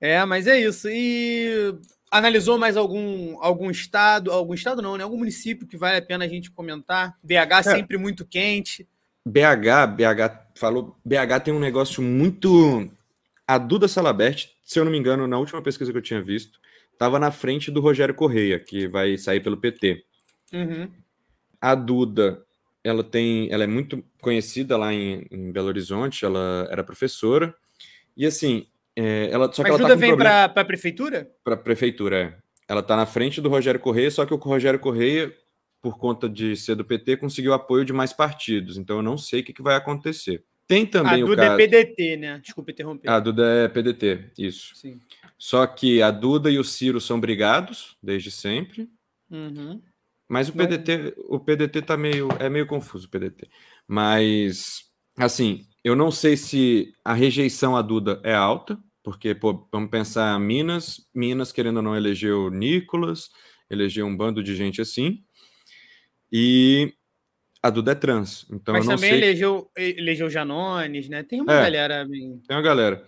É, mas é isso. E analisou mais algum, algum estado, algum estado não, né? Algum município que vale a pena a gente comentar? BH é. sempre muito quente. BH, BH falou, BH tem um negócio muito a Duda Salabert, se eu não me engano, na última pesquisa que eu tinha visto, estava na frente do Rogério Correia, que vai sair pelo PT. Uhum. A Duda, ela tem, ela é muito conhecida lá em, em Belo Horizonte, ela era professora. E assim, é, ela, só que a ajuda tá vem para a prefeitura? Para a prefeitura, é. Ela está na frente do Rogério Correia, só que o Rogério Correia, por conta de ser do PT, conseguiu apoio de mais partidos. Então eu não sei o que, que vai acontecer. Tem também a Duda é caso... é PDT, né? Desculpa interromper. A Duda é PDT, isso. Sim. Só que a Duda e o Ciro são brigados desde sempre. Uhum. Mas o PDT, o PDT tá meio, é meio confuso o PDT. Mas assim, eu não sei se a rejeição à Duda é alta, porque, pô, vamos pensar Minas, Minas, querendo ou não, elegeu Nicolas, elegeu um bando de gente assim. E a Duda é trans. Então Mas também sei... elegeu, elegeu Janones, né? Tem uma é, galera. Bem... Tem uma galera.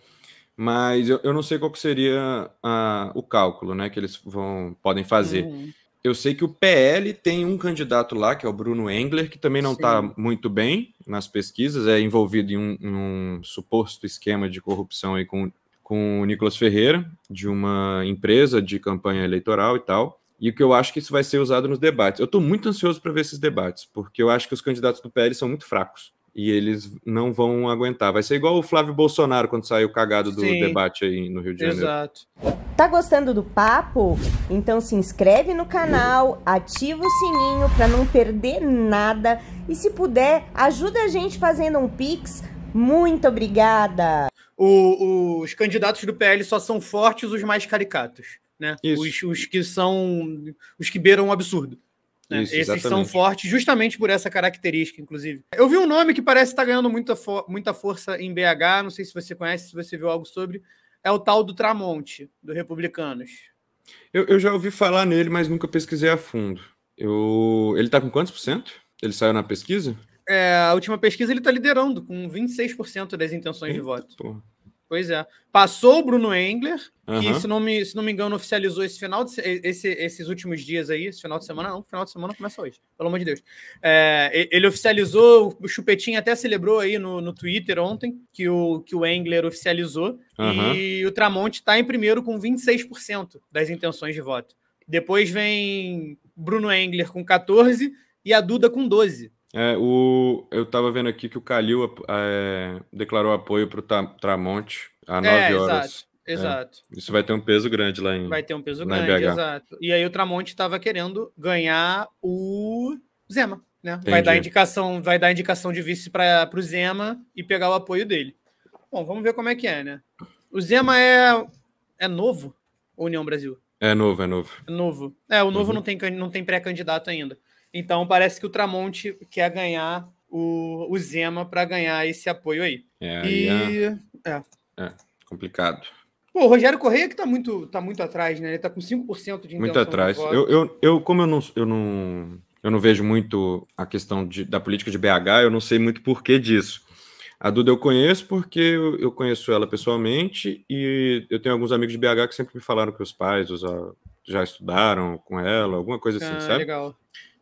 Mas eu, eu não sei qual seria a, o cálculo né, que eles vão podem fazer. Uhum. Eu sei que o PL tem um candidato lá, que é o Bruno Engler, que também não está muito bem nas pesquisas, é envolvido em um, um, suposto esquema de corrupção aí com com o Nicolas Ferreira, de uma empresa de campanha eleitoral e tal, e o que eu acho que isso vai ser usado nos debates. Eu estou muito ansioso para ver esses debates, porque eu acho que os candidatos do PL são muito fracos e eles não vão aguentar. Vai ser igual o Flávio Bolsonaro quando saiu cagado do Sim, debate aí no Rio de Janeiro. Exato. Tá gostando do papo? Então se inscreve no canal, ativa o sininho para não perder nada e se puder, ajuda a gente fazendo um pix. Muito obrigada o, os candidatos do PL só são fortes os mais caricatos, né? Os, os, que são os que beiram o um absurdo. Né? Isso, Esses exatamente. são fortes justamente por essa característica, inclusive. Eu vi um nome que parece estar tá ganhando muita, fo muita força em BH, não sei se você conhece, se você viu algo sobre, é o tal do Tramonte, do Republicanos. Eu, eu já ouvi falar nele, mas nunca pesquisei a fundo. Eu... Ele está com quantos por cento? Ele saiu na pesquisa? é, a última pesquisa ele está liderando com 26% das intenções Eita, de voto. Porra. Pois é. Passou o Bruno Engler, uhum. que, se não, me, se não me engano, oficializou esse final de, esse, esses últimos dias aí, esse final de semana, não, final de semana começa hoje, pelo amor de Deus. É, ele oficializou, o Chupetinho até celebrou aí no, no Twitter ontem que o, que o Engler oficializou, uhum. e o Tramonte está em primeiro com 26% das intenções de voto. Depois vem Bruno Engler com 14% e a Duda com 12%. É, o, eu estava vendo aqui que o Calil é, declarou apoio para o Tramonte a 9 é, horas. Exato. É, exato. isso vai ter um peso grande lá em Vai ter um peso grande, IBH. exato. E aí o Tramonte estava querendo ganhar o Zema, né? Entendi. Vai dar indicação, vai dar indicação de vice para o Zema e pegar o apoio dele. Bom, vamos ver como é que é, né? O Zema é é novo União Brasil? É novo, é novo. É novo. É, o novo uhum. não tem, não tem pré-candidato ainda. Então parece que o Tramonte quer ganhar o, o Zema para ganhar esse apoio aí. É, e... é... É. é complicado. Pô, o Rogério Correia que tá muito, tá muito atrás, né? Ele tá com 5% de Muito atrás. Eu, eu, eu, como eu não, eu não, eu não vejo muito a questão de, da política de BH, eu não sei muito porquê disso. A Duda eu conheço porque eu, eu conheço ela pessoalmente e eu tenho alguns amigos de BH que sempre me falaram que os pais os, já estudaram com ela, alguma coisa assim, ah, sabe? Legal.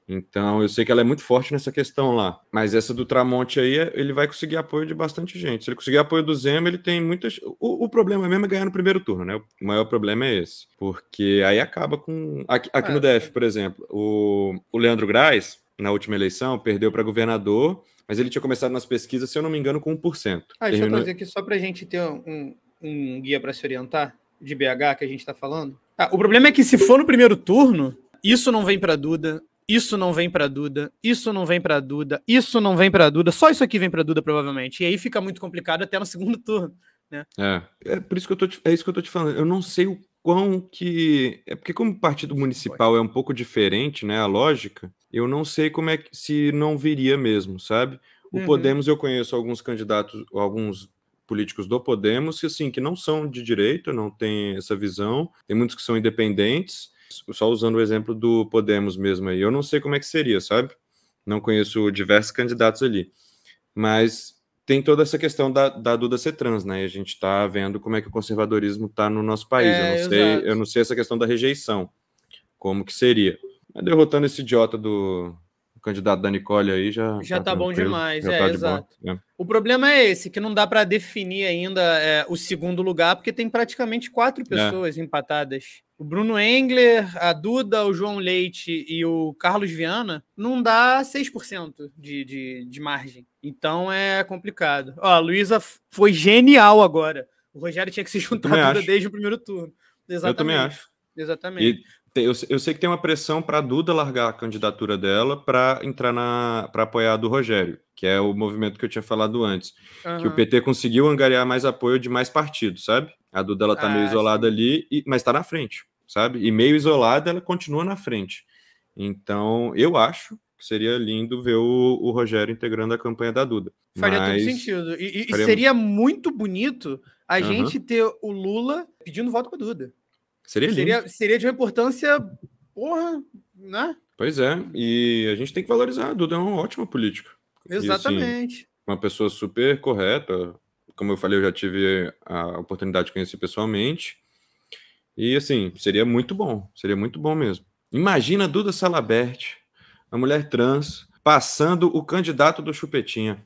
Então, eu sei que ela é muito forte nessa questão lá. Mas essa do Tramonte aí, ele vai conseguir apoio de bastante gente. Se ele conseguir apoio do Zema, ele tem muitas. O, o problema mesmo é ganhar no primeiro turno, né? O maior problema é esse. Porque aí acaba com. Aqui, aqui no é. DF, por exemplo, o, o Leandro Graz, na última eleição, perdeu para governador, mas ele tinha começado nas pesquisas, se eu não me engano, com 1%. Ah, deixa Terminou... eu trazer aqui só para a gente ter um, um guia para se orientar de BH que a gente está falando. Ah, o problema é que se for no primeiro turno, isso não vem para Duda, isso não vem para Duda, isso não vem para Duda, isso não vem para Duda, só isso aqui vem para Duda provavelmente. E aí fica muito complicado até no segundo turno, né? É. é por isso que eu tô te, é isso que eu tô te falando. Eu não sei o quão que é porque como partido municipal é um pouco diferente, né, a lógica. Eu não sei como é que se não viria mesmo, sabe? O uhum. Podemos eu conheço alguns candidatos, alguns políticos do Podemos que assim que não são de direita, não tem essa visão. Tem muitos que são independentes só usando o exemplo do Podemos mesmo aí, eu não sei como é que seria, sabe? Não conheço diversos candidatos ali. Mas tem toda essa questão da, da Duda ser trans, né? E a gente está vendo como é que o conservadorismo está no nosso país. É, eu, não é, sei, eu não sei essa questão da rejeição, como que seria. Mas derrotando esse idiota do, candidato da Nicole aí já. Já tá, tá bom demais, já é, tá exato. é. O problema é esse, que não dá para definir ainda é, o segundo lugar, porque tem praticamente quatro é. pessoas é. empatadas. O Bruno Engler, a Duda, o João Leite e o Carlos Viana, não dá 6% de, de, de margem. Então é complicado. Ó, a Luísa foi genial agora. O Rogério tinha que se juntar a Duda acho. desde o primeiro turno. Exatamente. Eu também acho. Exatamente. E... Eu, eu sei que tem uma pressão para a Duda largar a candidatura dela para entrar na. para apoiar a do Rogério, que é o movimento que eu tinha falado antes. Uhum. Que o PT conseguiu angariar mais apoio de mais partidos, sabe? A Duda ela tá ah, meio isolada sim. ali, e, mas está na frente, sabe? E meio isolada, ela continua na frente. Então, eu acho que seria lindo ver o, o Rogério integrando a campanha da Duda. Faria mas... todo sentido. E, e, faria... seria muito bonito a uhum. gente ter o Lula pedindo voto para Duda. Seria, seria, seria de uma importância, porra, né? Pois é, e a gente tem que valorizar. Duda é uma ótima política. Exatamente. E, assim, uma pessoa super correta. Como eu falei, eu já tive a oportunidade de conhecer pessoalmente. E assim, seria muito bom, seria muito bom mesmo. Imagina Duda Salabert, a mulher trans, passando o candidato do Chupetinha.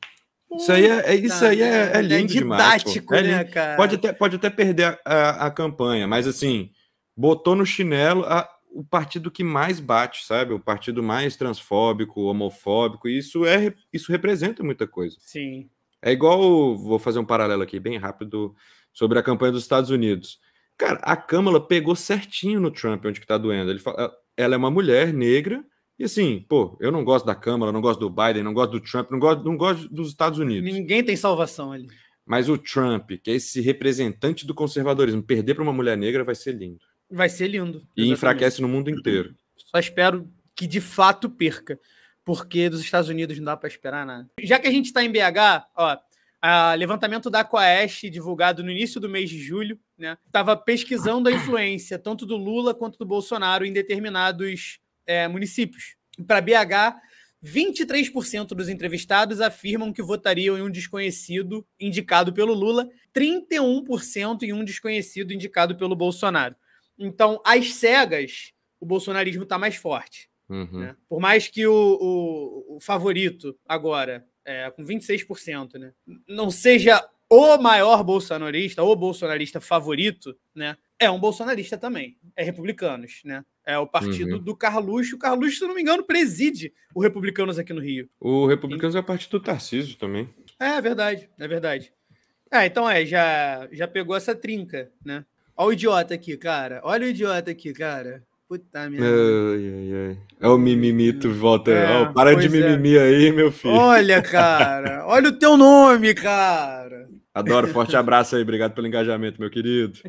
isso aí é, é isso aí é, é lindo é didático, demais. Pô. É Né, cara? Pode, até, pode até perder a, a, a campanha, mas assim, botou no chinelo a, o partido que mais bate, sabe? O partido mais transfóbico, homofóbico, e isso é isso representa muita coisa. Sim. É igual, vou fazer um paralelo aqui bem rápido sobre a campanha dos Estados Unidos. Cara, a Câmara pegou certinho no Trump onde que tá doendo. Ele fala, ela é uma mulher negra e assim, pô, eu não gosto da Câmara, não gosto do Biden, não gosto do Trump, não gosto, não gosto dos Estados Unidos. Ninguém tem salvação ali. Mas o Trump, que é esse representante do conservadorismo, perder para uma mulher negra vai ser lindo. Vai ser lindo. E exatamente. enfraquece no mundo inteiro. Só espero que de fato perca, porque dos Estados Unidos não dá para esperar nada. Já que a gente está em BH, ó, a levantamento da Coeste, divulgado no início do mês de julho, né, estava pesquisando a influência tanto do Lula quanto do Bolsonaro em determinados é, municípios. Para BH, 23% dos entrevistados afirmam que votariam em um desconhecido indicado pelo Lula, 31% em um desconhecido indicado pelo Bolsonaro. Então, às cegas, o bolsonarismo está mais forte. Uhum. Né? Por mais que o, o, o favorito agora, é, com 26%, né, não seja o maior bolsonarista, o bolsonarista favorito, né, é um bolsonarista também. É republicanos, né? É o partido uhum. do Carluxo. O Carluxo, se não me engano, preside o Republicanos aqui no Rio. O Republicanos e... é partido do Tarcísio também. É, é verdade, é verdade. É, então é, já, já pegou essa trinca, né? Olha o idiota aqui, cara. Olha o idiota aqui, cara. Puta merda. Ai, ai, ai. É o mimimi, tu volta. É, oh, para de é. mimimi é. aí, meu filho. Olha, cara. olha o teu nome, cara. Adoro. Forte abraço aí. Obrigado pelo engajamento, meu querido.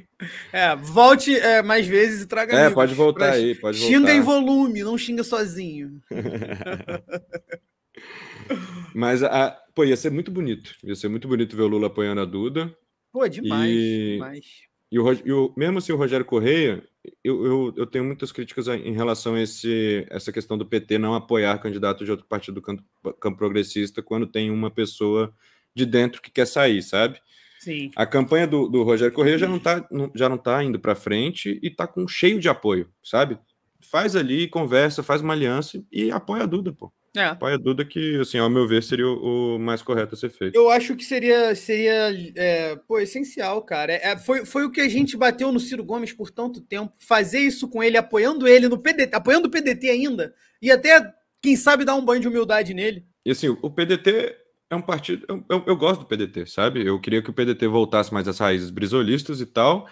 É, volte é, mais vezes e traga É, pode voltar aí. Pode xinga em volume, não xinga sozinho. Mas, a... Ah, pô, ia ser muito bonito. Ia ser muito bonito ver o Lula apoiando a Duda. Pô, demais, e... demais. E o, e o mesmo assim, o Rogério Correia, eu, eu, eu, tenho muitas críticas em relação a esse, essa questão do PT não apoiar candidato de outro partido do campo, campo progressista quando tem uma pessoa de dentro que quer sair, sabe? Sim. A campanha do, do Rogério Correia já não está já não tá indo para frente e está com cheio de apoio, sabe? Faz ali, conversa, faz uma aliança e apoia a Duda, pô. É. Pai é Duda que, assim, ao meu ver, seria o, o mais correto a ser feito. Eu acho que seria, seria é, pô, essencial, cara. É, foi, foi o que a gente bateu no Ciro Gomes por tanto tempo. Fazer isso com ele, apoiando ele no PDT, apoiando o PDT ainda, e até, quem sabe, dar um banho de humildade nele. E assim, o PDT é um partido. Eu, eu, eu gosto do PDT, sabe? Eu queria que o PDT voltasse mais às raízes brisolistas e tal.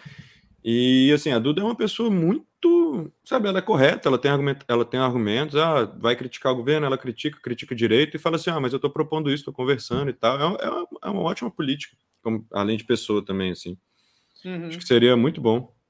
E assim, a Duda é uma pessoa muito, sabe, ela é correta, ela tem, argumento, ela tem argumentos, ah, vai criticar o governo, ela critica, critica direito e fala assim, ah, mas eu estou propondo isso, estou conversando e tal. É, é, uma, é uma ótima política, como, além de pessoa também, assim. Uhum. Acho que seria muito bom.